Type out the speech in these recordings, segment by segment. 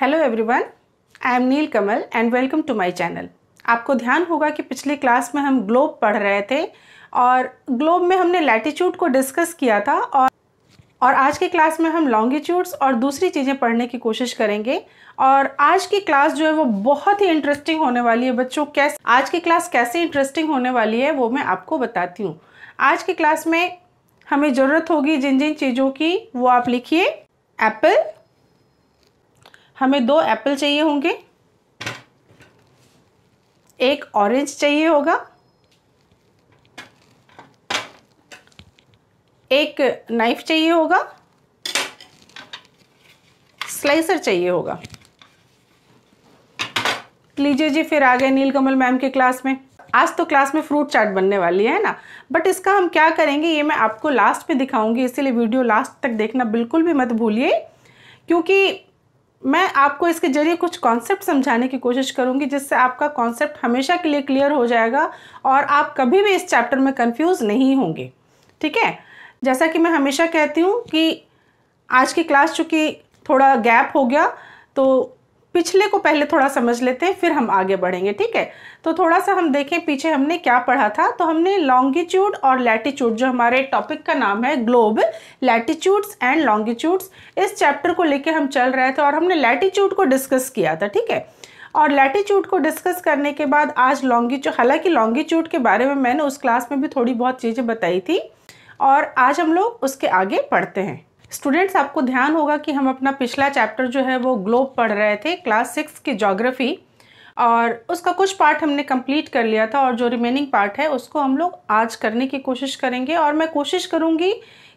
Hello everyone I am Neel Kamal and welcome to my channel आपको ध्यान होगा कि पिछली क्लास में हम ग्लोब पढ़ रहे थे और ग्लोब में हमने लैटिट्यूड को डिस्कस किया था और और आज की क्लास में हम लॉन्गिट्यूड्स और दूसरी चीज़ें पढ़ने की कोशिश करेंगे और आज की क्लास जो है वो बहुत ही इंटरेस्टिंग होने वाली है बच्चों कैसे आज की क्लास कैसे इंटरेस्टिंग होने वाली है वो मैं आपको बताती हूँ आज की क्लास में हमें ज़रूरत होगी जिन जिन चीज़ों की वो आप लिखिए एप्पल हमें दो एप्पल चाहिए होंगे एक ऑरेंज चाहिए होगा एक नाइफ चाहिए होगा स्लाइसर चाहिए होगा लीजिए जी फिर आ गए नीलकमल मैम के क्लास में आज तो क्लास में फ्रूट चाट बनने वाली है ना बट इसका हम क्या करेंगे ये मैं आपको लास्ट में दिखाऊंगी इसीलिए वीडियो लास्ट तक देखना बिल्कुल भी मत भूलिए क्योंकि मैं आपको इसके ज़रिए कुछ कॉन्सेप्ट समझाने की कोशिश करूँगी जिससे आपका कॉन्सेप्ट हमेशा के लिए क्लियर हो जाएगा और आप कभी भी इस चैप्टर में कन्फ्यूज़ नहीं होंगे ठीक है जैसा कि मैं हमेशा कहती हूँ कि आज की क्लास चूँकि थोड़ा गैप हो गया तो पिछले को पहले थोड़ा समझ लेते हैं फिर हम आगे बढ़ेंगे ठीक है तो थोड़ा सा हम देखें पीछे हमने क्या पढ़ा था तो हमने लॉन्गिट्यूड और लैटिट्यूड जो हमारे टॉपिक का नाम है ग्लोब लैटिट्यूड्स एंड लॉन्गिट्यूड्स इस चैप्टर को लेके हम चल रहे थे और हमने लैटिट्यूड को डिस्कस किया था ठीक है और लैटिट्यूड को डिस्कस करने के बाद आज लॉन्गिट्यूड हालांकि लॉन्गिट्यूड के बारे में मैंने उस क्लास में भी थोड़ी बहुत चीज़ें बताई थी और आज हम लोग उसके आगे पढ़ते हैं स्टूडेंट्स आपको ध्यान होगा कि हम अपना पिछला चैप्टर जो है वो ग्लोब पढ़ रहे थे क्लास सिक्स की जोग्राफ़ी और उसका कुछ पार्ट हमने कंप्लीट कर लिया था और जो रिमेनिंग पार्ट है उसको हम लोग आज करने की कोशिश करेंगे और मैं कोशिश करूँगी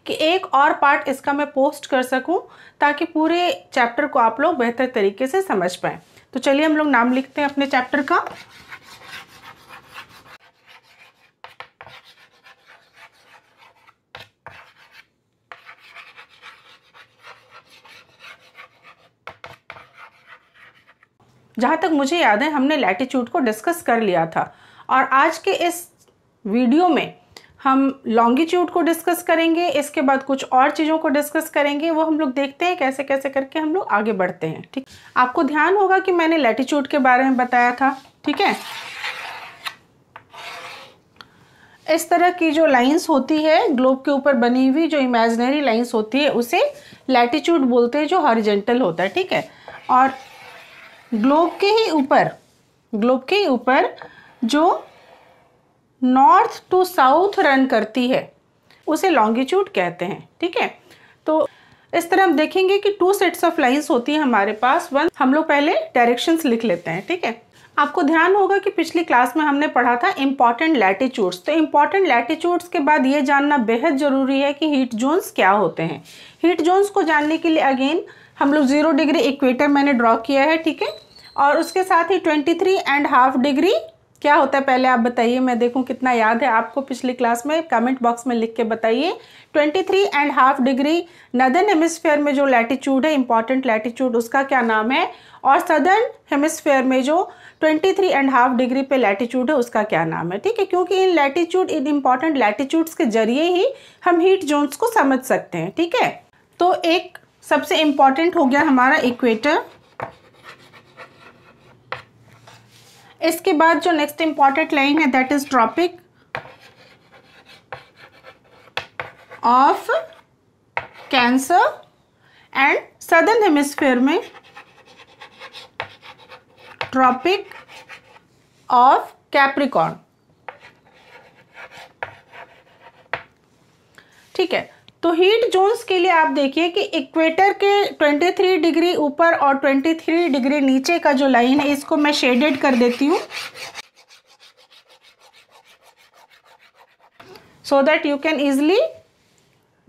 कि एक और पार्ट इसका मैं पोस्ट कर सकूँ ताकि पूरे चैप्टर को आप लोग बेहतर तरीके से समझ पाएँ तो चलिए हम लोग नाम लिखते हैं अपने चैप्टर का जहाँ तक मुझे याद है हमने लैटिट्यूड को डिस्कस कर लिया था और आज के इस वीडियो में हम लॉन्गिट्यूड को डिस्कस करेंगे इसके बाद कुछ और चीज़ों को डिस्कस करेंगे वो हम लोग देखते हैं कैसे कैसे करके हम लोग आगे बढ़ते हैं ठीक आपको ध्यान होगा कि मैंने लैटिट्यूड के बारे में बताया था ठीक है इस तरह की जो लाइंस होती है ग्लोब के ऊपर बनी हुई जो इमेजनरी लाइंस होती है उसे लैटिट्यूड बोलते हैं जो हॉरिजेंटल होता है ठीक है और ग्लोब के ही ऊपर ग्लोब के ऊपर जो नॉर्थ टू साउथ रन करती है उसे लॉन्गिट्यूड कहते हैं ठीक है तो इस तरह हम देखेंगे कि टू सेट्स ऑफ लाइंस होती है हमारे पास वन हम लोग पहले डायरेक्शंस लिख लेते हैं ठीक है आपको ध्यान होगा कि पिछली क्लास में हमने पढ़ा था इम्पॉर्टेंट लैटिट्यूड्स तो इम्पॉर्टेंट लैटिट्यूड्स के बाद ये जानना बेहद ज़रूरी है कि हीट जोन्स क्या होते हैं हीट जोन्स को जानने के लिए अगेन हम लोग ज़ीरो डिग्री इक्वेटर मैंने ड्रॉ किया है ठीक है और उसके साथ ही twenty three and half degree क्या होता है पहले आप बताइए मैं देखूं कितना याद है आपको पिछली क्लास में कमेंट बॉक्स में लिख के बताइए twenty three and half degree northern hemisphere में जो लैटिट्यूड है इंपॉर्टेंट लैटिट्यूड उसका क्या नाम है और सदर्न हेमिसफेयर में जो twenty three and half degree पे लैटिट्यूड है उसका क्या नाम है ठीक है क्योंकि इन लैटिट्यूड इन इंपॉर्टेंट लैटिट्यूड्स के जरिए ही हम हीट जोन्स को समझ सकते हैं ठीक है तो एक सबसे इम्पॉर्टेंट हो गया हमारा इक्वेटर इसके बाद जो नेक्स्ट इम्पॉर्टेंट लाइन है that is tropic of cancer and southern hemisphere में ट्रॉपिक ऑफ कैप्रिकॉन ठीक है तो हीट जोन्स के लिए आप देखिए कि इक्वेटर के 23 डिग्री ऊपर और 23 डिग्री नीचे का जो लाइन है इसको मैं शेडेड कर देती हूँ so that you can easily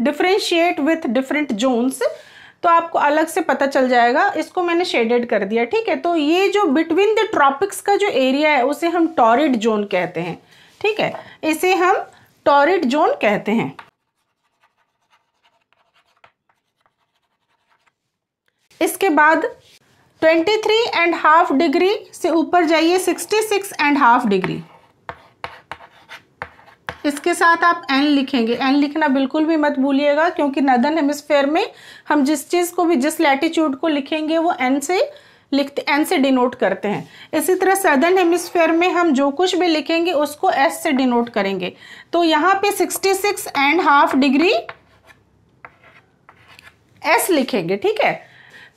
differentiate with different zones तो आपको अलग से पता चल जाएगा इसको मैंने शेडेड कर दिया ठीक है तो ये जो बिटवीन द ट्रॉपिक्स का जो एरिया है उसे हम टॉरिड जोन कहते हैं ठीक है इसे हम टॉरिड जोन कहते हैं इसके बाद twenty three and half degree से ऊपर जाइए sixty six and half degree इसके साथ आप एन लिखेंगे एन लिखना बिल्कुल भी मत भूलिएगा क्योंकि नदन हेमिस्फेयर में हम जिस चीज़ को भी जिस लैटिट्यूड को लिखेंगे वो एन से लिखते एन से डिनोट करते हैं इसी तरह सदर्न हेमिस्फेयर में हम जो कुछ भी लिखेंगे उसको एस से डिनोट करेंगे तो यहाँ पे 66 एंड हाफ डिग्री एस लिखेंगे ठीक है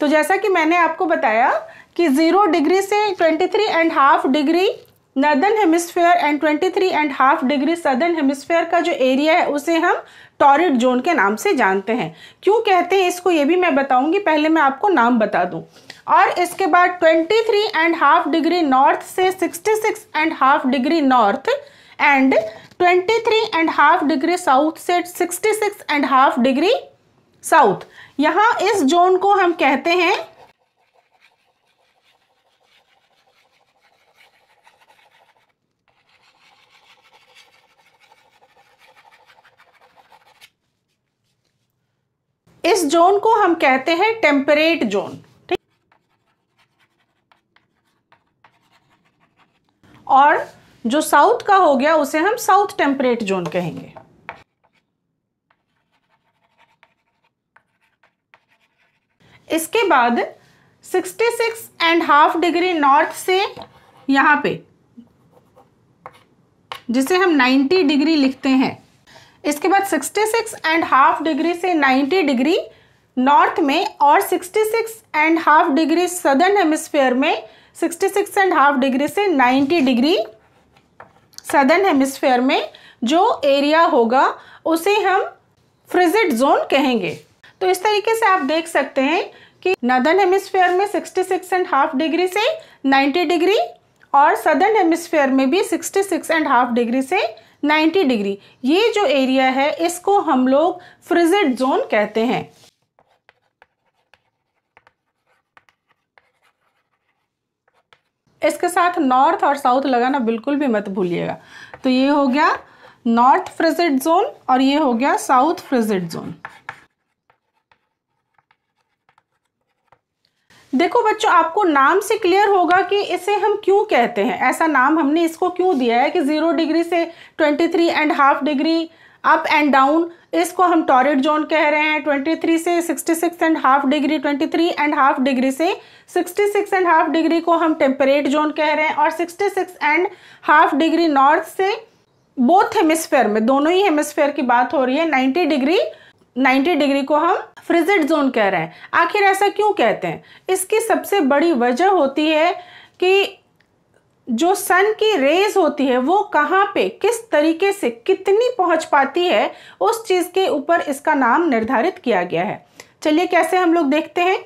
तो जैसा कि मैंने आपको बताया कि ज़ीरो डिग्री से twenty three and half degree northern hemisphere and twenty three and half degree southern hemisphere का जो एरिया है उसे हम टॉरिड जोन के नाम से जानते हैं क्यों कहते हैं इसको ये भी मैं बताऊंगी पहले मैं आपको नाम बता दूं और इसके बाद twenty three and half degree north से sixty six and half degree north and twenty three and half degree south से sixty six and half degree south यहां इस जोन को हम कहते हैं इस जोन को हम कहते हैं टेम्परेट जोन ठीक और जो साउथ का हो गया उसे हम साउथ टेम्परेट जोन कहेंगे इसके बाद 66 एंड हाफ डिग्री नॉर्थ से यहाँ पे जिसे हम 90 डिग्री लिखते हैं इसके बाद 66 एंड हाफ डिग्री से 90 डिग्री नॉर्थ में और 66 and half degree southern hemisphere में 66 एंड हाफ डिग्री से 90 डिग्री सदर्न हेमिस्फेयर में जो एरिया होगा उसे हम फ्रिजिट जोन कहेंगे तो इस तरीके से आप देख सकते हैं कि नदर्न हेमिस्फेयर में 66 सिक्स एंड हाफ डिग्री से 90 डिग्री और सदर्न हेमिस्फेयर में भी 66 सिक्स एंड हाफ डिग्री से 90 डिग्री ये जो एरिया है इसको हम लोग फ्रिजिड जोन कहते हैं इसके साथ नॉर्थ और साउथ लगाना बिल्कुल भी मत भूलिएगा तो ये हो गया नॉर्थ फ्रिजिड जोन और ये हो गया साउथ फ्रिजिड जोन देखो बच्चों आपको नाम से क्लियर होगा कि इसे हम क्यों कहते हैं ऐसा नाम हमने इसको क्यों दिया है कि ज़ीरो डिग्री से twenty three and half degree up and down इसको हम टॉरिड जोन कह रहे हैं ट्वेंटी थ्री से sixty six and half degree twenty three and half degree से sixty six and half degree को हम टेम्परेट जोन कह रहे हैं और sixty six and half degree north से बोथ हेमिस्फेयर में दोनों ही हेमिस्फेयर की बात हो रही है नाइन्टी डिग्री 90 डिग्री को हम फ्रिजिड जोन कह रहे हैं आखिर ऐसा क्यों कहते हैं इसकी सबसे बड़ी वजह होती है कि जो सन की रेज होती है वो कहाँ पे किस तरीके से कितनी पहुंच पाती है उस चीज़ के ऊपर इसका नाम निर्धारित किया गया है चलिए कैसे हम लोग देखते हैं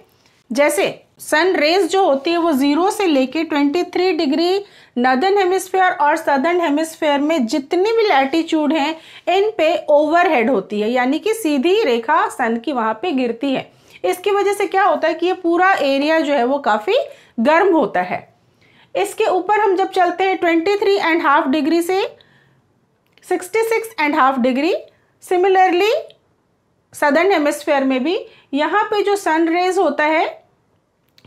जैसे सन रेज जो होती है वो जीरो से लेके 23 डिग्री नदर्न हेमिस्फेयर और सदर्न हेमिस्फेयर में जितनी भी लैटिट्यूड हैं इन पे ओवरहेड होती है यानी कि सीधी रेखा सन की वहाँ पे गिरती है इसकी वजह से क्या होता है कि ये पूरा एरिया जो है वो काफ़ी गर्म होता है इसके ऊपर हम जब चलते हैं twenty three and half degree से sixty six and half degree similarly southern hemisphere में भी यहाँ पे जो सन रेज होता है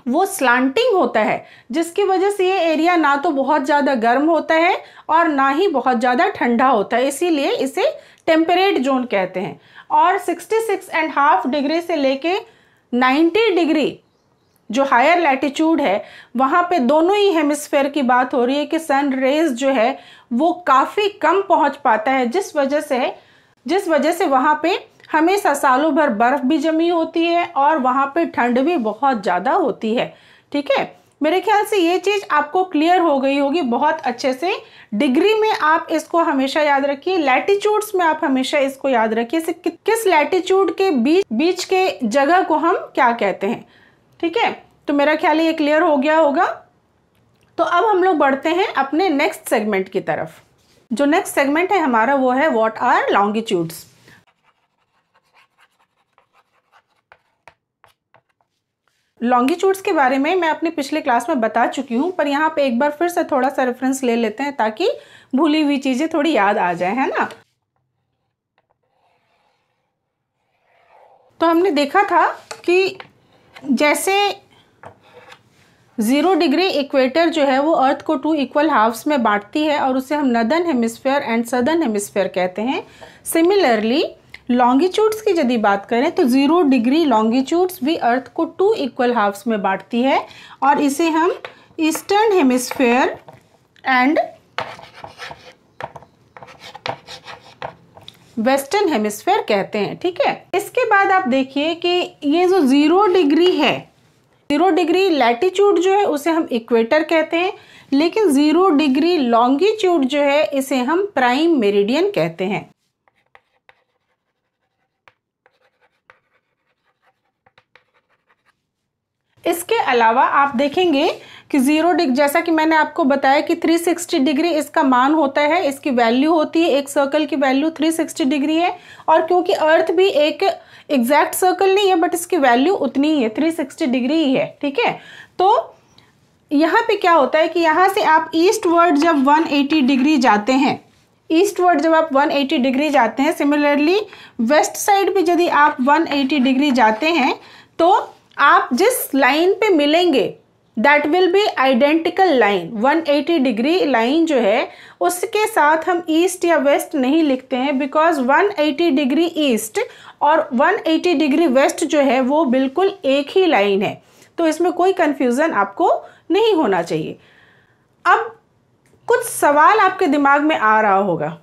वो स्लांटिंग होता है जिसकी वजह से ये एरिया ना तो बहुत ज़्यादा गर्म होता है और ना ही बहुत ज़्यादा ठंडा होता है इसीलिए इसे टेम्परेट जोन कहते हैं और 66 एंड हाफ डिग्री से लेके 90 डिग्री जो हायर लैटिट्यूड है वहाँ पे दोनों ही हेमिस्फेयर की बात हो रही है कि सन रेज जो है वो काफ़ी कम पहुँच पाता है जिस वजह से जिस वजह से वहाँ पे हमेशा सालों भर बर्फ़ भी जमी होती है और वहाँ पर ठंड भी बहुत ज़्यादा होती है ठीक है मेरे ख्याल से ये चीज़ आपको क्लियर हो गई होगी बहुत अच्छे से डिग्री में आप इसको हमेशा याद रखिए लैटीच्यूड्स में आप हमेशा इसको याद रखिए कि, किस लैटिट्यूड के बीच बीच के जगह को हम क्या कहते हैं ठीक है तो मेरा ख्याल ये क्लियर हो गया होगा तो अब हम लोग बढ़ते हैं अपने नेक्स्ट सेगमेंट की तरफ जो नेक्स्ट सेगमेंट है हमारा वो है वॉट आर लॉन्गिट्यूड्स लॉन्गिट्यूड्स के बारे में मैं अपने पिछले क्लास में बता चुकी हूँ पर यहाँ पे एक बार फिर से थोड़ा सा रेफरेंस ले लेते हैं ताकि भूली हुई चीज़ें थोड़ी याद आ जाए है ना तो हमने देखा था कि जैसे ज़ीरो डिग्री इक्वेटर जो है वो अर्थ को टू इक्वल हाफ्स में बांटती है और उसे हम northern hemisphere and southern hemisphere कहते हैं सिमिलरली लॉन्गिट्यूड्स की यदि बात करें तो ज़ीरो डिग्री लॉन्गिट्यूड्स भी अर्थ को टू इक्वल हाफ्स में बांटती है और इसे हम eastern hemisphere and western hemisphere कहते हैं ठीक है इसके बाद आप देखिए कि ये जो ज़ीरो डिग्री है ज़ीरो डिग्री लैटिट्यूड जो है उसे हम इक्वेटर कहते हैं लेकिन ज़ीरो डिग्री लॉन्गिट्यूड जो है इसे हम प्राइम मेरिडियन कहते हैं इसके अलावा आप देखेंगे कि ज़ीरो डिग्री जैसा कि मैंने आपको बताया कि 360 डिग्री इसका मान होता है इसकी वैल्यू होती है एक सर्कल की वैल्यू 360 डिग्री है और क्योंकि अर्थ भी एक एग्जैक्ट सर्कल नहीं है बट इसकी वैल्यू उतनी ही है 360 डिग्री ही है ठीक है तो यहाँ पे क्या होता है कि यहाँ से आप ईस्ट वर्ड जब 180 डिग्री जाते हैं ईस्ट वर्ड जब आप 180 डिग्री जाते हैं सिमिलरली वेस्ट साइड भी यदि आप 180 डिग्री जाते हैं तो आप जिस लाइन पे मिलेंगे that will be identical line 180 degree line जो है उसके साथ हम ईस्ट या वेस्ट नहीं लिखते हैं बिकॉज 180 डिग्री ईस्ट और 180 डिग्री वेस्ट जो है वो बिल्कुल एक ही लाइन है तो इसमें कोई कन्फ्यूज़न आपको नहीं होना चाहिए अब कुछ सवाल आपके दिमाग में आ रहा होगा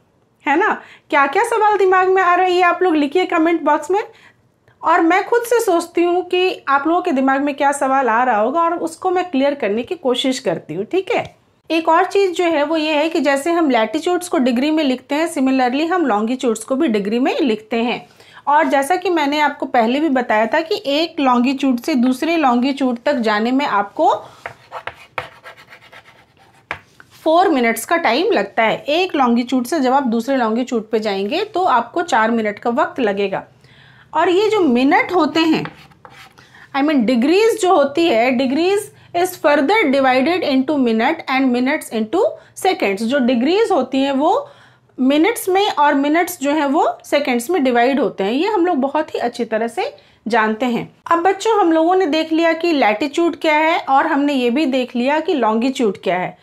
है ना क्या क्या सवाल दिमाग में आ रहा है ये आप लोग लिखिए कमेंट बॉक्स में और मैं खुद से सोचती हूँ कि आप लोगों के दिमाग में क्या सवाल आ रहा होगा और उसको मैं क्लियर करने की कोशिश करती हूँ ठीक है एक और चीज़ जो है वो ये है कि जैसे हम लैटिट्यूड्स को डिग्री में लिखते हैं सिमिलरली हम लॉन्गिट्यूड्स को भी डिग्री में लिखते हैं और जैसा कि मैंने आपको पहले भी बताया था कि एक लॉन्गिट्यूड से दूसरे लॉन्गिट्यूड तक जाने में आपको फोर मिनट्स का टाइम लगता है एक लॉन्गिट्यूड से जब आप दूसरे लॉन्गिट्यूड पे जाएंगे तो आपको चार मिनट का वक्त लगेगा और ये जो मिनट होते हैं आई मीन डिग्रीज जो होती है degrees is further divided into minute and minutes into seconds जो डिग्रीज होती हैं वो मिनट्स में और मिनट्स जो है वो सेकेंड्स में डिवाइड होते हैं ये हम लोग बहुत ही अच्छी तरह से जानते हैं अब बच्चों हम लोगों ने देख लिया कि लैटिट्यूड क्या है और हमने ये भी देख लिया कि लॉन्गिट्यूड क्या है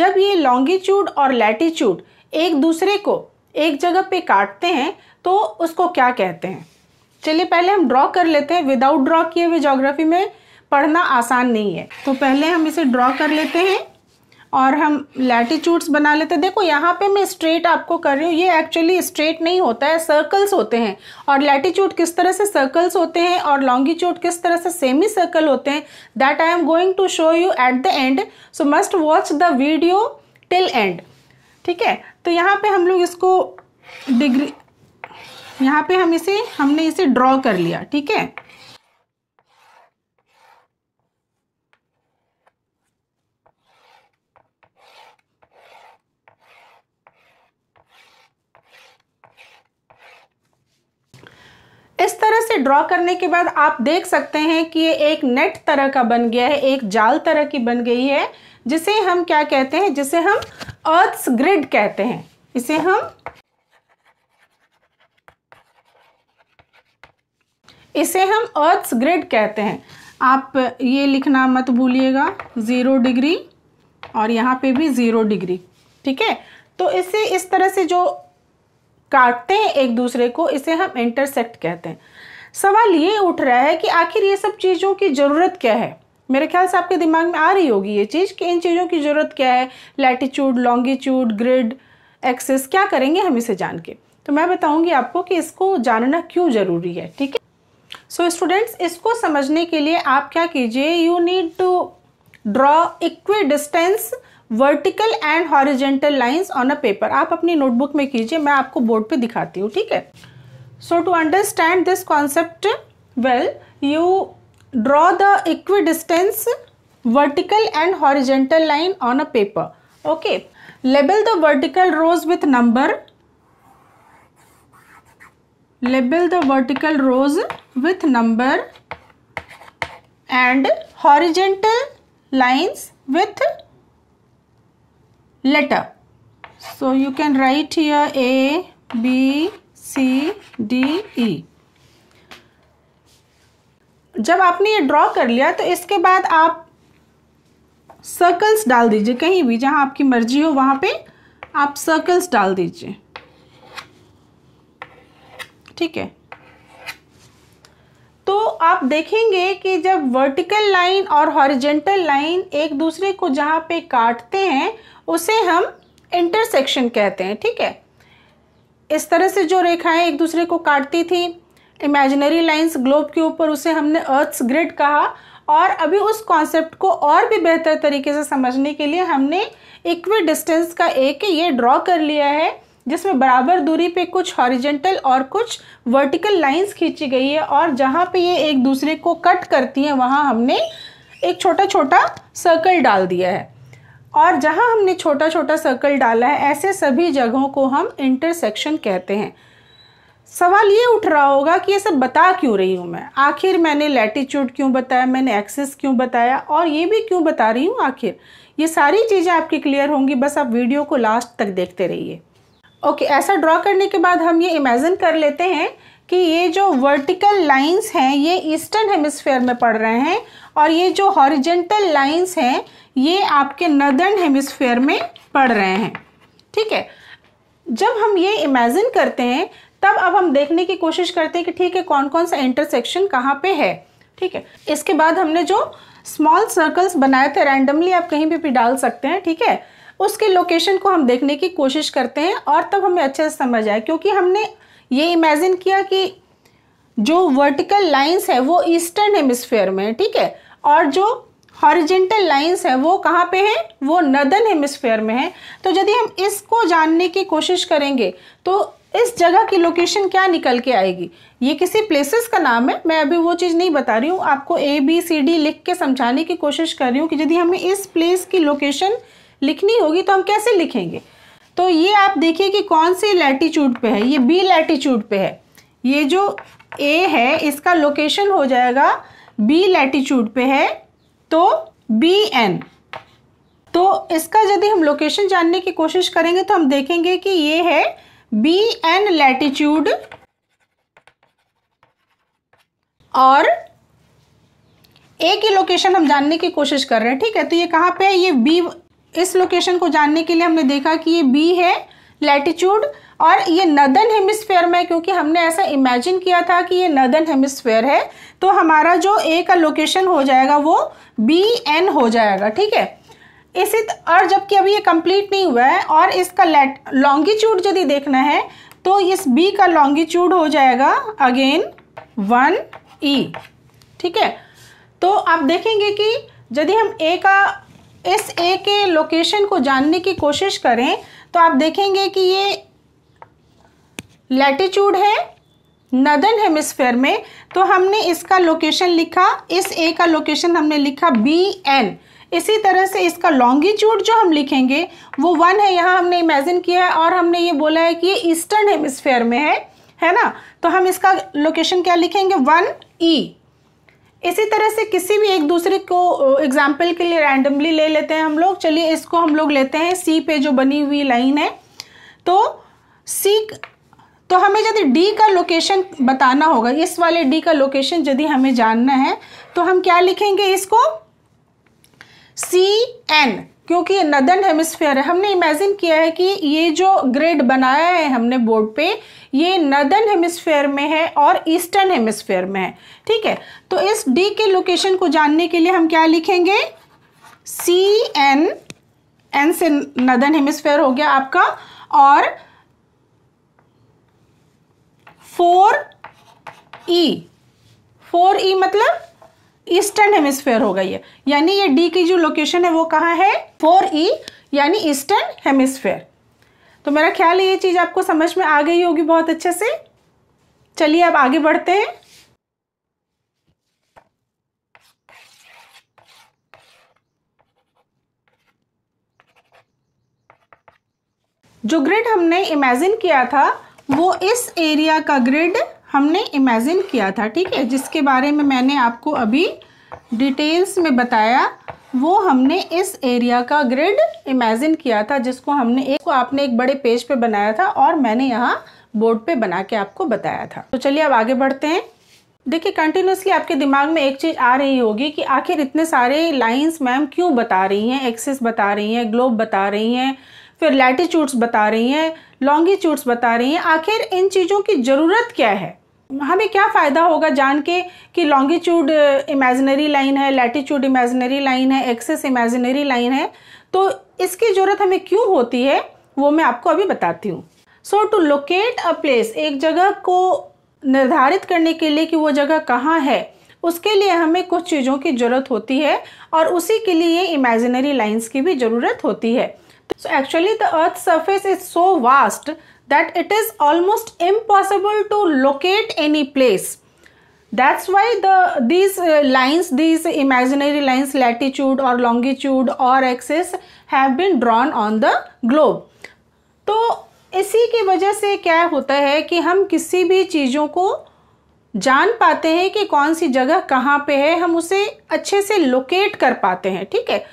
जब ये लॉन्गिट्यूड और लैटिट्यूड एक दूसरे को एक जगह पे काटते हैं तो उसको क्या कहते हैं चलिए पहले हम ड्रॉ कर लेते हैं विदाउट ड्रॉ किए हुए जोग्राफी में पढ़ना आसान नहीं है तो पहले हम इसे ड्रॉ कर लेते हैं और हम लैटिट्यूड्स बना लेते हैं देखो यहाँ पे मैं स्ट्रेट आपको कर रही हूँ ये एक्चुअली स्ट्रेट नहीं होता है सर्कल्स होते हैं और लैटिट्यूड किस तरह से सर्कल्स होते हैं और लॉन्गिट्यूड किस तरह से सेमी सर्कल होते हैं that I am going to show you at the end so must watch the video till end ठीक है तो यहाँ पर हम लोग इसको डिग्री यहाँ पे हम इसे हमने इसे ड्रॉ कर लिया ठीक है इस तरह से ड्रॉ करने के बाद आप देख सकते हैं कि ये एक नेट तरह का बन गया है एक जाल तरह की बन गई है जिसे हम क्या कहते हैं जिसे हम अर्थ ग्रिड कहते हैं इसे हम इसे हम अर्थ्स ग्रिड कहते हैं आप ये लिखना मत भूलिएगा ज़ीरो डिग्री और यहाँ पे भी ज़ीरो डिग्री ठीक है तो इसे इस तरह से जो काटते हैं एक दूसरे को इसे हम इंटरसेक्ट कहते हैं सवाल ये उठ रहा है कि आखिर ये सब चीज़ों की ज़रूरत क्या है मेरे ख्याल से आपके दिमाग में आ रही होगी ये चीज़ कि इन चीज़ों की ज़रूरत क्या है लैटिट्यूड लॉन्गिट्यूड ग्रिड एक्सेस क्या करेंगे हम इसे जान के तो मैं बताऊंगी आपको कि इसको जानना क्यों ज़रूरी है ठीक है सो स्टूडेंट्स इसको समझने के लिए आप क्या कीजिए you need to draw equidistance vertical and horizontal lines on a paper आप अपनी नोटबुक में कीजिए मैं आपको बोर्ड पे दिखाती हूँ ठीक है so to understand this concept well you draw the equidistance vertical and horizontal line on a paper okay label the vertical rows with number label the vertical rows with number and horizontal lines with letter so you can write here a b C D E जब आपने ये draw कर लिया तो इसके बाद आप circles डाल दीजिए कहीं भी जहां आपकी मर्जी हो वहां पे आप सर्कल्स डाल दीजिए ठीक है तो आप देखेंगे कि जब वर्टिकल लाइन और हॉरिजेंटल लाइन एक दूसरे को जहाँ पे काटते हैं उसे हम इंटरसेक्शन कहते हैं ठीक है इस तरह से जो रेखाएं एक दूसरे को काटती थी इमेजिनरी लाइंस ग्लोब के ऊपर उसे हमने अर्थ्स ग्रिड कहा और अभी उस कॉन्सेप्ट को और भी बेहतर तरीके से समझने के लिए हमने इक्वी डिस्टेंस का एक ये ड्रॉ कर लिया है जिसमें बराबर दूरी पे कुछ हॉरिजेंटल और कुछ वर्टिकल लाइंस खींची गई है और जहाँ पे ये एक दूसरे को कट करती हैं वहाँ हमने एक छोटा छोटा सर्कल डाल दिया है और जहाँ हमने छोटा छोटा सर्कल डाला है ऐसे सभी जगहों को हम इंटरसेक्शन कहते हैं सवाल ये उठ रहा होगा कि ये सब बता क्यों रही हूँ मैं आखिर मैंने लैटिट्यूड क्यों बताया मैंने एक्सेस क्यों बताया और ये भी क्यों बता रही हूँ आखिर ये सारी चीज़ें आपकी क्लियर होंगी बस आप वीडियो को लास्ट तक देखते रहिए ओके okay, ऐसा ड्रॉ करने के बाद हम ये इमेजिन कर लेते हैं कि ये जो वर्टिकल लाइंस हैं ये ईस्टर्न हेमिस्फेयर में पड़ रहे हैं और ये जो हॉरिजेंटल लाइंस हैं ये आपके नदर्न हेमिस्फेयर में पड़ रहे हैं ठीक है जब हम ये इमेजिन करते हैं तब अब हम देखने की कोशिश करते हैं कि ठीक है कौन कौन सा इंटरसेक्शन कहाँ पे है ठीक है इसके बाद हमने जो स्मॉल सर्कल्स बनाए थे रैंडमली आप कहीं भी भी डाल सकते हैं ठीक है उसके लोकेशन को हम देखने की कोशिश करते हैं और तब हमें अच्छे से समझ आए क्योंकि हमने ये इमेजिन किया कि जो वर्टिकल लाइंस है वो ईस्टर्न हेमिस्फेयर में ठीक है और जो हॉरिजेंटल लाइंस है वो कहाँ पे हैं वो नदन हेमिस्फेयर में है तो यदि हम इसको जानने की कोशिश करेंगे तो इस जगह की लोकेशन क्या निकल के आएगी ये किसी प्लेसेस का नाम है मैं अभी वो चीज़ नहीं बता रही हूँ आपको ए बी सी डी लिख के समझाने की कोशिश कर रही हूँ कि यदि हमें इस प्लेस की लोकेशन लिखनी होगी तो हम कैसे लिखेंगे तो ये आप देखिए कि कौन से लैटीच्यूड पे है ये बी लैटिट्यूड पे है ये जो ए है इसका लोकेशन हो जाएगा बी लैटीच्यूड पे है तो बी एन तो इसका यदि हम लोकेशन जानने की कोशिश करेंगे तो हम देखेंगे कि ये है बी एन लैटिट्यूड और ए की लोकेशन हम जानने की कोशिश कर रहे हैं ठीक है तो ये कहाँ पे है ये बी इस लोकेशन को जानने के लिए हमने देखा कि ये बी है लैटिट्यूड और ये नदन हेमिस्फेयर में क्योंकि हमने ऐसा इमेजिन किया था कि ये नदन हेमिस्फेयर है तो हमारा जो ए का लोकेशन हो जाएगा वो बी एन हो जाएगा ठीक है इसी और जबकि अभी ये कंप्लीट नहीं हुआ है और इसका लेट लॉन्गिट्यूड यदि देखना है तो इस बी का लॉन्गिट्यूड हो जाएगा अगेन वन ई ठीक है तो आप देखेंगे कि यदि हम ए का इस ए के लोकेशन को जानने की कोशिश करें तो आप देखेंगे कि ये लैटिट्यूड है नदन हेमिसफेयर में तो हमने इसका लोकेशन लिखा इस ए का लोकेशन हमने लिखा बी एन इसी तरह से इसका लॉन्गिट्यूड जो हम लिखेंगे वो वन है यहाँ हमने इमेजिन किया है और हमने ये बोला है कि ये ईस्टर्न हेमिसफेयर में है है ना तो हम इसका लोकेशन क्या लिखेंगे वन ई e. इसी तरह से किसी भी एक दूसरे को एग्जाम्पल के लिए रैंडमली ले लेते हैं हम लोग चलिए इसको हम लोग लेते हैं सी पे जो बनी हुई लाइन है तो सी तो हमें यदि डी का लोकेशन बताना होगा इस वाले डी का लोकेशन यदि हमें जानना है तो हम क्या लिखेंगे इसको सी एन क्योंकि ये नदन हेमिसफेयर है हमने इमेजिन किया है कि ये जो ग्रेड बनाया है हमने बोर्ड पे ये नदन हेमिसफेयर में है और ईस्टर्न हेमिसफेयर में है ठीक है तो इस डी के लोकेशन को जानने के लिए हम क्या लिखेंगे सी एन एन से नदन हेमिस्फेयर हो गया आपका और फोर ई फोर ई मतलब ईस्टर्न हेमिस्फेयर होगा ये यानी ये डी की जो लोकेशन है वो कहाँ है फोर ई यानी ईस्टर्न हेमिस्फेयर तो मेरा ख्याल है ये चीज़ आपको समझ में आ गई होगी बहुत अच्छे से चलिए अब आगे बढ़ते हैं जो ग्रिड हमने इमेजिन किया था वो इस एरिया का ग्रिड हमने इमेजिन किया था ठीक है जिसके बारे में मैंने आपको अभी डिटेल्स में बताया वो हमने इस एरिया का ग्रिड इमेजिन किया था जिसको हमने एक को आपने एक बड़े पेज पे बनाया था और मैंने यहाँ बोर्ड पे बना के आपको बताया था तो चलिए अब आगे बढ़ते हैं देखिए कंटिन्यूसली आपके दिमाग में एक चीज़ आ रही होगी कि आखिर इतने सारे लाइंस मैम क्यों बता रही हैं एक्सेस बता रही हैं ग्लोब बता रही हैं फिर लैटिट्यूड्स बता रही हैं लॉन्गिट्यूड्स बता रही हैं आखिर इन चीज़ों की ज़रूरत क्या है हमें क्या फ़ायदा होगा जान के कि लॉन्गिट्यूड इमेजनरी लाइन है लैटिट्यूड इमेजनरी लाइन है एक्सेस इमेजनरी लाइन है तो इसकी ज़रूरत हमें क्यों होती है वो मैं आपको अभी बताती हूँ so to locate a place एक जगह को निर्धारित करने के लिए कि वो जगह कहाँ है उसके लिए हमें कुछ चीज़ों की ज़रूरत होती है और उसी के लिए इमेजिनरी लाइंस की भी ज़रूरत होती है So actually the earth's surface is so vast that it is almost impossible to locate any place. That's why the these uh, lines, these imaginary lines, latitude or longitude or axis have been drawn on the globe. तो इसी की वजह से क्या होता है कि हम किसी भी चीज़ों को जान पाते हैं कि कौन सी जगह कहाँ पे है हम उसे अच्छे से लोकेट कर पाते हैं ठीक है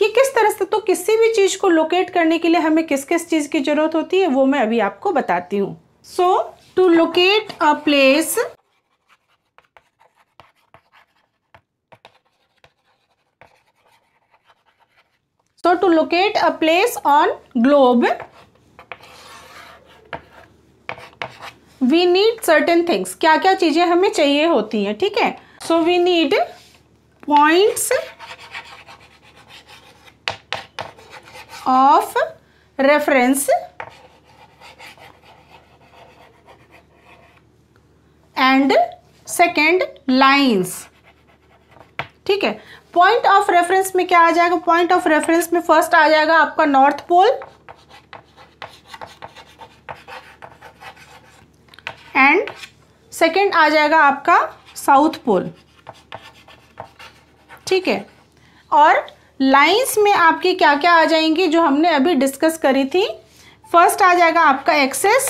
ये किस तरह से तो किसी भी चीज़ को लोकेट करने के लिए हमें किस किस चीज़ की ज़रूरत होती है वो मैं अभी आपको बताती हूँ so to locate a place so to locate a place on globe we need certain things क्या क्या चीज़ें हमें चाहिए होती हैं ठीक है so we need points of reference and second lines ठीक है पॉइंट ऑफ रेफरेंस में क्या आ जाएगा पॉइंट ऑफ रेफरेंस में फर्स्ट आ जाएगा आपका नॉर्थ पोल एंड सेकंड आ जाएगा आपका साउथ पोल ठीक है और लाइंस में आपकी क्या क्या आ जाएंगी जो हमने अभी डिस्कस करी थी फर्स्ट आ जाएगा आपका एक्सेस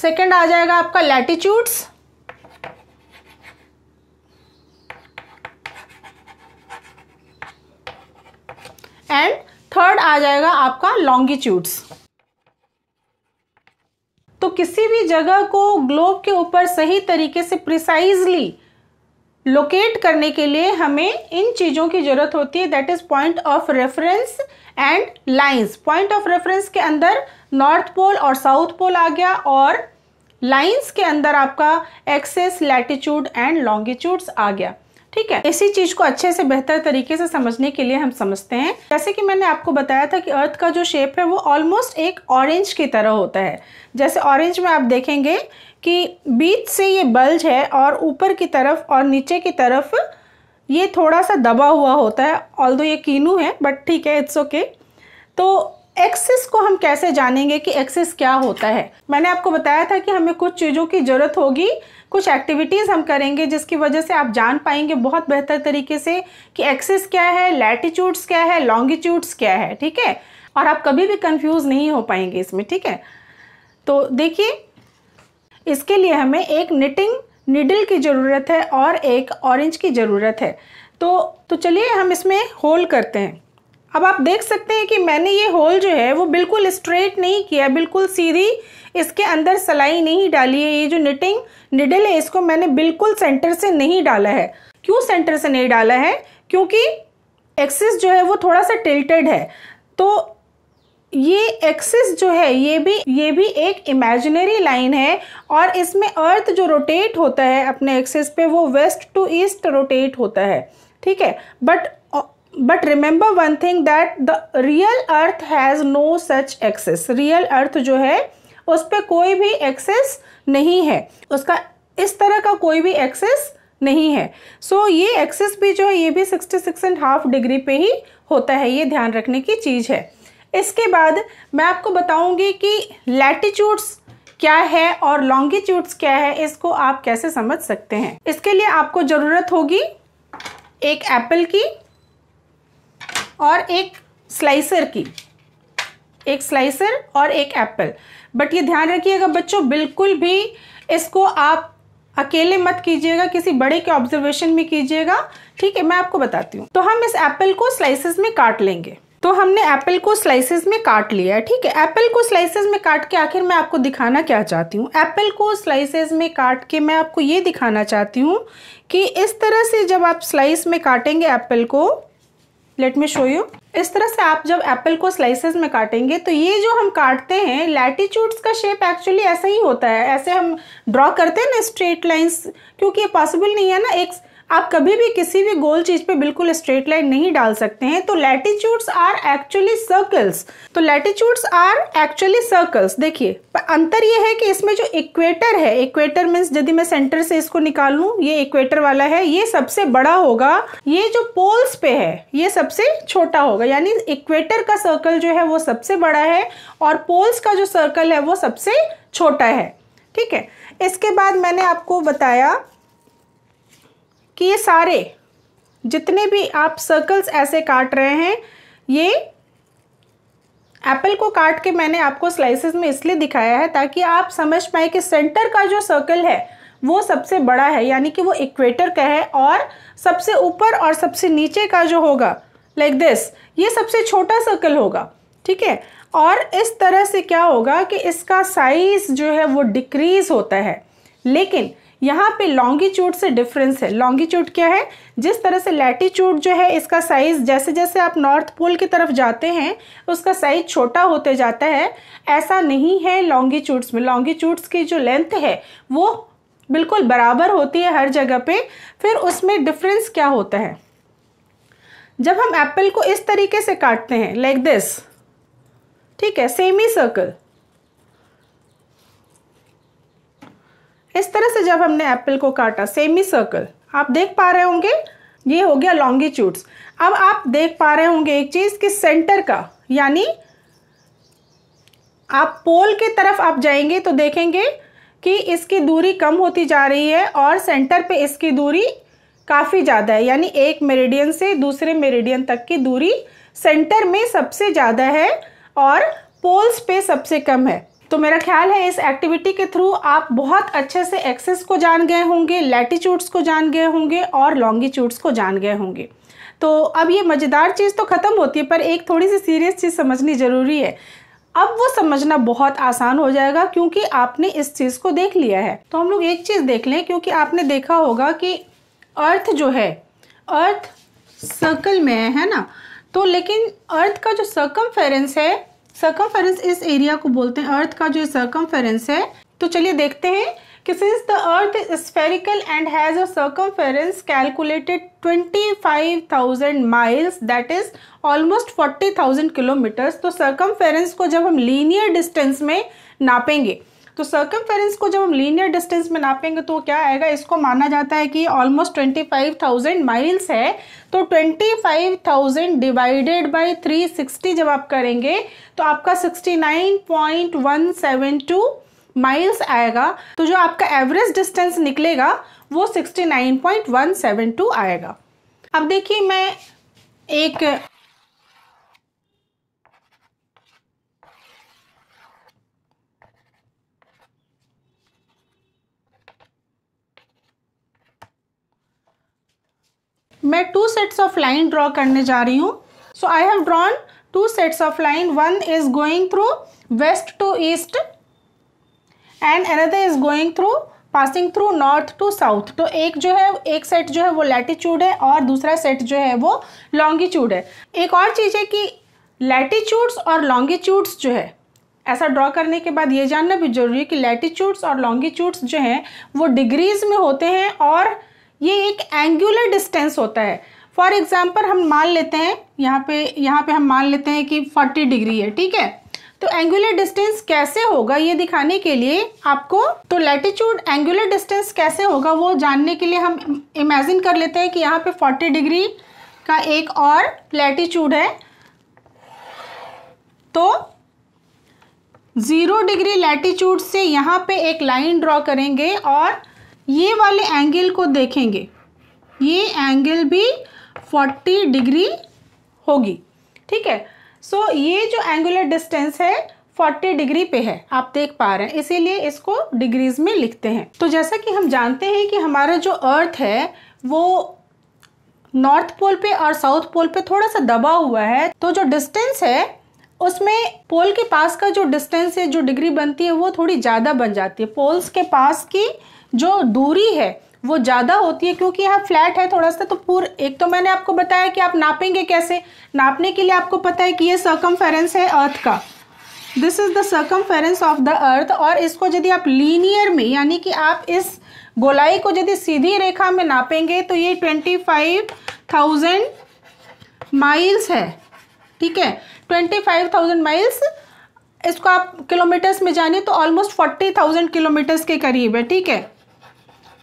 सेकंड आ जाएगा आपका लैटिट्यूड्स एंड थर्ड आ जाएगा आपका लॉन्गिट्यूड्स तो किसी भी जगह को ग्लोब के ऊपर सही तरीके से प्रिसाइजली लोकेट करने के लिए हमें इन चीज़ों की ज़रूरत होती है that is point of reference and lines point of reference के अंदर नॉर्थ पोल और साउथ पोल आ गया और लाइंस के अंदर आपका एक्सेस लैटिट्यूड एंड लॉन्गिट्यूड्स आ गया ठीक है इसी चीज को अच्छे से बेहतर तरीके से समझने के लिए हम समझते हैं जैसे कि मैंने आपको बताया था कि अर्थ का जो शेप है वो ऑलमोस्ट एक ऑरेंज की तरह होता है जैसे ऑरेंज में आप देखेंगे कि बीच से ये बल्ज है और ऊपर की तरफ और नीचे की तरफ ये थोड़ा सा दबा हुआ होता है ऑल दो ये कीनू है बट ठीक है इट्स ओके okay. तो एक्सेस को हम कैसे जानेंगे कि एक्सेस क्या होता है मैंने आपको बताया था कि हमें कुछ चीज़ों की ज़रूरत होगी कुछ एक्टिविटीज़ हम करेंगे जिसकी वजह से आप जान पाएंगे बहुत बेहतर तरीके से कि एक्सेस क्या है लैटिट्यूड्स क्या है लॉन्गिट्यूड्स क्या है ठीक है और आप कभी भी कंफ्यूज नहीं हो पाएंगे इसमें ठीक है तो देखिए इसके लिए हमें एक निटिंग निडल की ज़रूरत है और एक ऑरेंज की ज़रूरत है तो तो चलिए हम इसमें होल करते हैं अब आप देख सकते हैं कि मैंने ये होल जो है वो बिल्कुल स्ट्रेट नहीं किया बिल्कुल सीधी इसके अंदर सलाई नहीं डाली है ये जो निटिंग निडल है इसको मैंने बिल्कुल सेंटर से नहीं डाला है क्यों सेंटर से नहीं डाला है क्योंकि एक्सिस जो है वो थोड़ा सा टिल्टेड है तो ये एक्सिस जो है ये भी ये भी एक इमेजिनरी लाइन है और इसमें अर्थ जो रोटेट होता है अपने एक्सिस पे वो वेस्ट टू ईस्ट रोटेट होता है ठीक है but but remember one thing that the real earth has no such axis real earth जो है उस पर कोई भी एक्सेस नहीं है उसका इस तरह का कोई भी एक्सेस नहीं है सो so, ये एक्सेस भी जो है ये भी sixty six and half degree पे ही होता है ये ध्यान रखने की चीज़ है इसके बाद मैं आपको बताऊंगी कि लैटिट्यूड्स क्या है और लॉन्गिट्यूड्स क्या है इसको आप कैसे समझ सकते हैं इसके लिए आपको ज़रूरत होगी एक एप्पल की और एक स्लाइसर की एक स्लाइसर और एक एप्पल बट ये ध्यान रखिएगा बच्चों बिल्कुल भी इसको आप अकेले मत कीजिएगा किसी बड़े के ऑब्जर्वेशन में कीजिएगा ठीक है मैं आपको बताती हूँ तो हम इस एप्पल को स्लाइसेस में काट लेंगे तो हमने एप्पल को स्लाइसेस में काट लिया है ठीक है एप्पल को स्लाइसेस में काट के आखिर मैं आपको दिखाना क्या चाहती हूँ एप्पल को स्लाइसेस में काट के मैं आपको ये दिखाना चाहती हूँ कि इस तरह से जब आप स्लाइस में काटेंगे एप्पल को लेट मी शो यू इस तरह से आप जब एप्पल को स्लाइसेस में काटेंगे तो ये जो हम काटते हैं लैटिट्यूड्स का शेप एक्चुअली ऐसा ही होता है ऐसे हम ड्रॉ करते हैं ना स्ट्रेट लाइंस क्योंकि ये पॉसिबल नहीं है ना एक आप कभी भी किसी भी गोल चीज पे बिल्कुल स्ट्रेट लाइन नहीं डाल सकते हैं तो लैटिट्यूड्स आर एक्चुअली सर्कल्स तो लैटिट्यूड्स आर एक्चुअली सर्कल्स देखिए अंतर यह है कि इसमें जो इक्वेटर है इक्वेटर मीन्स यदि मैं सेंटर से इसको निकालू ये इक्वेटर वाला है ये सबसे बड़ा होगा ये जो पोल्स पे है ये सबसे छोटा होगा यानी इक्वेटर का सर्कल जो है वो सबसे बड़ा है और पोल्स का जो सर्कल है वो सबसे छोटा है ठीक है इसके बाद मैंने आपको बताया कि ये सारे जितने भी आप सर्कल्स ऐसे काट रहे हैं ये एप्पल को काट के मैंने आपको स्लाइसेस में इसलिए दिखाया है ताकि आप समझ पाए कि सेंटर का जो सर्कल है वो सबसे बड़ा है यानी कि वो इक्वेटर का है और सबसे ऊपर और सबसे नीचे का जो होगा लाइक like दिस ये सबसे छोटा सर्कल होगा ठीक है और इस तरह से क्या होगा कि इसका साइज़ जो है वो डिक्रीज़ होता है लेकिन यहाँ पे लॉन्गिट्यूड से डिफरेंस है लॉन्गिट्यूड क्या है जिस तरह से लैटिट्यूड जो है इसका साइज़ जैसे जैसे आप नॉर्थ पोल की तरफ जाते हैं उसका साइज़ छोटा होते जाता है ऐसा नहीं है लॉन्गिट्यूड्स में लॉन्गिट्यूड्स की जो लेंथ है वो बिल्कुल बराबर होती है हर जगह पे फिर उसमें डिफरेंस क्या होता है जब हम एप्पल को इस तरीके से काटते हैं लाइक दिस ठीक है सेमी सर्कल इस तरह से जब हमने एप्पल को काटा सेमी सर्कल आप देख पा रहे होंगे ये हो गया लॉन्गिट्यूड्स अब आप देख पा रहे होंगे एक चीज़ कि सेंटर का यानी आप पोल के तरफ आप जाएंगे तो देखेंगे कि इसकी दूरी कम होती जा रही है और सेंटर पे इसकी दूरी काफ़ी ज़्यादा है यानी एक मेरिडियन से दूसरे मेरिडियन तक की दूरी सेंटर में सबसे ज़्यादा है और पोल्स पे सबसे कम है तो मेरा ख्याल है इस एक्टिविटी के थ्रू आप बहुत अच्छे से एक्सेस को जान गए होंगे लैटीच्यूड्स को जान गए होंगे और लॉन्गिट्यूड्स को जान गए होंगे तो अब ये मज़ेदार चीज़ तो ख़त्म होती है पर एक थोड़ी सी सीरियस चीज़ समझनी ज़रूरी है अब वो समझना बहुत आसान हो जाएगा क्योंकि आपने इस चीज़ को देख लिया है तो हम लोग एक चीज़ देख लें क्योंकि आपने देखा होगा कि अर्थ जो है अर्थ सर्कल में है ना तो लेकिन अर्थ का जो सर्कम है सर्कमफेरेंस इस एरिया को बोलते हैं अर्थ का जो सर्कमफेरेंस है तो चलिए देखते हैं कि since the earth is spherical and has a circumference calculated 25,000 miles that is almost 40,000 kilometers तो सर्कमफेरेंस को जब हम लीनियर डिस्टेंस में नापेंगे तो सर्कम को जब हम लीनियर डिस्टेंस में नापेंगे तो क्या आएगा इसको माना जाता है कि almost twenty five thousand miles है तो twenty five thousand divided by three sixty जब आप करेंगे तो आपका sixty nine point one seven two miles आएगा तो जो आपका एवरेज डिस्टेंस निकलेगा वो 69.172 आएगा अब देखिए मैं एक मैं two sets of line draw करने जा रही हूँ so I have drawn two sets of line one is going through west to east and another is going through passing through north to south तो एक जो है एक सेट जो है वो लैटिट्यूड है और दूसरा सेट जो है वो लॉन्गिट्यूड है एक और चीज़ है कि लैटिट्यूड्स और लॉन्गिट्यूड्स जो है ऐसा ड्रॉ करने के बाद ये जानना भी जरूरी है कि लैटिट्यूड्स और लॉन्गिट्यूड्स जो हैं वो डिग्रीज में होते हैं और ये एक एंगुलर डिस्टेंस होता है फॉर एग्जाम्पल हम मान लेते हैं यहाँ पे यहाँ पे हम मान लेते हैं कि फोर्टी डिग्री है ठीक है तो एंगुलर डिस्टेंस कैसे होगा ये दिखाने के लिए आपको तो लैटिट्यूड एंगुलर डिस्टेंस कैसे होगा वो जानने के लिए हम इमेजिन कर लेते हैं कि यहाँ पे फोर्टी डिग्री का एक और लैटिट्यूड है तो ज़ीरो डिग्री लैटिट्यूड से यहाँ पे एक लाइन ड्रॉ करेंगे और ये वाले एंगल को देखेंगे ये एंगल भी 40 डिग्री होगी ठीक है सो so, ये जो एंगुलर डिस्टेंस है 40 डिग्री पे है आप देख पा रहे हैं इसीलिए इसको डिग्रीज में लिखते हैं तो जैसा कि हम जानते हैं कि हमारा जो अर्थ है वो नॉर्थ पोल पे और साउथ पोल पे थोड़ा सा दबा हुआ है तो जो डिस्टेंस है उसमें पोल के पास का जो डिस्टेंस है जो डिग्री बनती है वो थोड़ी ज़्यादा बन जाती है पोल्स के पास की जो दूरी है वो ज़्यादा होती है क्योंकि यहाँ फ्लैट है थोड़ा सा तो पूर एक तो मैंने आपको बताया कि आप नापेंगे कैसे नापने के लिए आपको पता है कि ये सकम है अर्थ का दिस इज़ द सकम ऑफ द अर्थ और इसको यदि आप लीनियर में यानी कि आप इस गोलाई को यदि सीधी रेखा में नापेंगे तो ये ट्वेंटी फाइव थाउजेंड माइल्स है ठीक है ट्वेंटी फाइव थाउजेंड माइल्स इसको आप किलोमीटर्स में जाने तो ऑलमोस्ट फोर्टी थाउजेंड किलोमीटर्स के करीब है ठीक है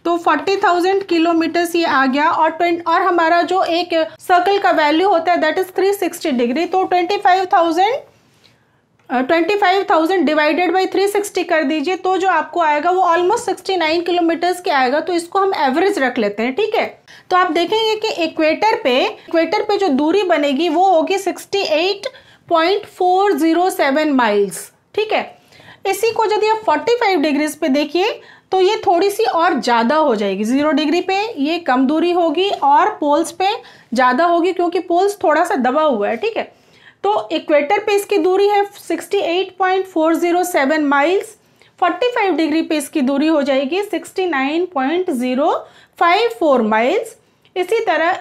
तो फोर्टी थाउजेंड किलोमीटर्स ये आ गया और और हमारा जो एक सर्कल का वैल्यू होता है that is three sixty degree तो twenty five thousand twenty five thousand divided by three sixty कर दीजिए तो जो आपको आएगा वो ऑलमोस्ट सिक्सटी नाइन किलोमीटर्स के आएगा तो इसको हम एवरेज रख लेते हैं ठीक है तो आप देखेंगे कि इक्वेटर पे इक्वेटर पे जो दूरी बनेगी वो होगी sixty eight point four zero seven miles ठीक है इसी को यदि आप फोर्टी फाइव डिग्रीज पे देखिए तो ये थोड़ी सी और ज़्यादा हो जाएगी ज़ीरो डिग्री पे ये कम दूरी होगी और पोल्स पे ज़्यादा होगी क्योंकि पोल्स थोड़ा सा दबा हुआ है ठीक है तो इक्वेटर पे इसकी दूरी है 68.407 माइल्स 45 डिग्री पे इसकी दूरी हो जाएगी 69.054 माइल्स इसी तरह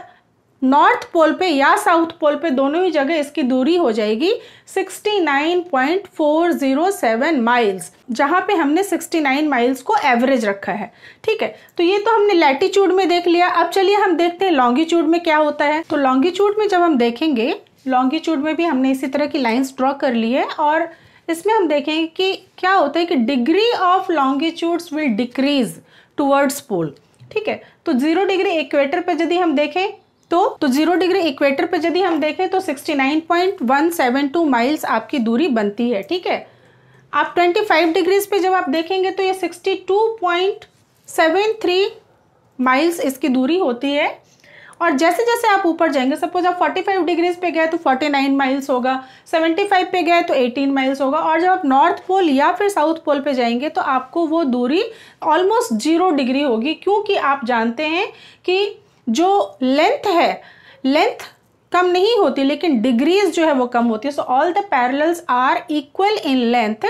नॉर्थ पोल पे या साउथ पोल पे दोनों ही जगह इसकी दूरी हो जाएगी 69.407 माइल्स जहाँ पे हमने 69 माइल्स को एवरेज रखा है ठीक है तो ये तो हमने लैटिट्यूड में देख लिया अब चलिए हम देखते हैं लॉन्गिट्यूड में क्या होता है तो लॉन्गिट्यूड में जब हम देखेंगे लॉन्गिट्यूड में भी हमने इसी तरह की लाइन्स ड्रॉ कर ली है और इसमें हम देखेंगे कि क्या होता है कि degree of longitudes will decrease towards pole ठीक है तो जीरो डिग्री इक्वेटर पर यदि हम देखें तो तो जीरो डिग्री इक्वेटर पे यदि हम देखें तो 69.172 माइल्स आपकी दूरी बनती है ठीक है आप 25 डिग्रीज पे जब आप देखेंगे तो ये 62.73 माइल्स इसकी दूरी होती है और जैसे जैसे आप ऊपर जाएंगे सपोज आप 45 डिग्रीज पे गए तो 49 माइल्स होगा 75 पे गए तो 18 माइल्स होगा और जब आप नॉर्थ पोल या फिर साउथ पोल पे जाएंगे तो आपको वो दूरी ऑलमोस्ट जीरो डिग्री होगी क्योंकि आप जानते हैं कि जो लेंथ है लेंथ कम नहीं होती लेकिन डिग्रीज जो है वो कम होती है so all the parallels are equal in length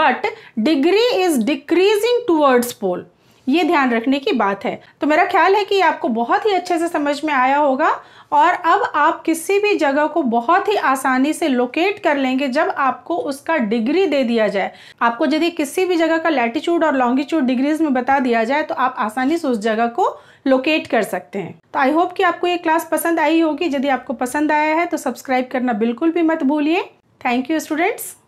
but degree is decreasing towards pole ये ध्यान रखने की बात है तो मेरा ख्याल है कि आपको बहुत ही अच्छे से समझ में आया होगा और अब आप किसी भी जगह को बहुत ही आसानी से लोकेट कर लेंगे जब आपको उसका डिग्री दे दिया जाए आपको यदि किसी भी जगह का लैटिट्यूड और लॉन्गिट्यूड डिग्रीज में बता दिया जाए तो आप आसानी से उस जगह को लोकेट कर सकते हैं तो आई होप कि आपको ये क्लास पसंद आई होगी यदि आपको पसंद आया है तो सब्सक्राइब करना बिल्कुल भी मत भूलिए थैंक यू स्टूडेंट्स